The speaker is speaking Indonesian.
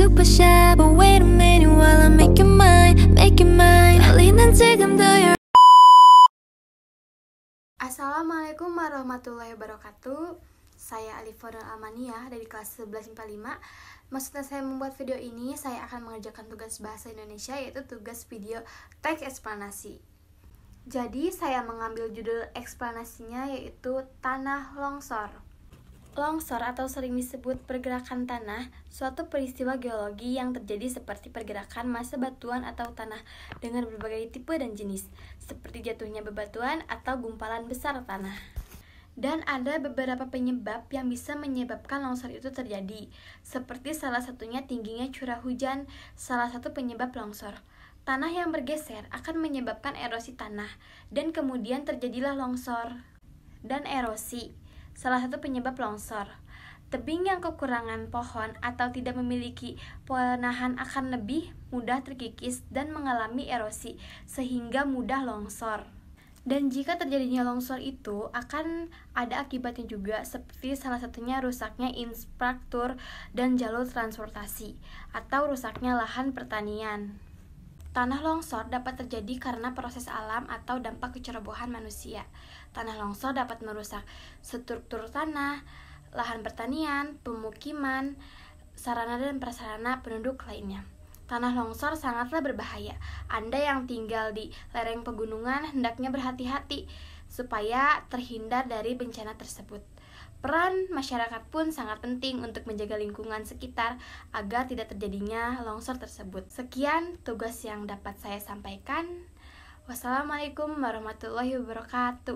super shy But wait a minute while I make you mine Make your Assalamualaikum warahmatullahi wabarakatuh Saya Alif Almania dari kelas 1145 Maksudnya saya membuat video ini Saya akan mengerjakan tugas bahasa Indonesia Yaitu tugas video teks eksplanasi Jadi saya mengambil judul eksplanasinya Yaitu Tanah Longsor Longsor atau sering disebut pergerakan tanah, suatu peristiwa geologi yang terjadi seperti pergerakan massa batuan atau tanah dengan berbagai tipe dan jenis, seperti jatuhnya bebatuan atau gumpalan besar tanah. Dan ada beberapa penyebab yang bisa menyebabkan longsor itu terjadi, seperti salah satunya tingginya curah hujan, salah satu penyebab longsor. Tanah yang bergeser akan menyebabkan erosi tanah, dan kemudian terjadilah longsor dan erosi salah satu penyebab longsor. Tebing yang kekurangan pohon atau tidak memiliki penahan akan lebih mudah terkikis dan mengalami erosi, sehingga mudah longsor. Dan jika terjadinya longsor itu akan ada akibatnya juga seperti salah satunya rusaknya infrastruktur dan jalur transportasi atau rusaknya lahan pertanian. Tanah longsor dapat terjadi karena proses alam atau dampak kecerobohan manusia. Tanah longsor dapat merusak struktur tanah, lahan pertanian, pemukiman, sarana dan prasarana penduduk lainnya. Tanah longsor sangatlah berbahaya. Anda yang tinggal di lereng pegunungan hendaknya berhati-hati supaya terhindar dari bencana tersebut. Peran masyarakat pun sangat penting untuk menjaga lingkungan sekitar agar tidak terjadinya longsor tersebut. Sekian tugas yang dapat saya sampaikan. Wassalamualaikum warahmatullahi wabarakatuh.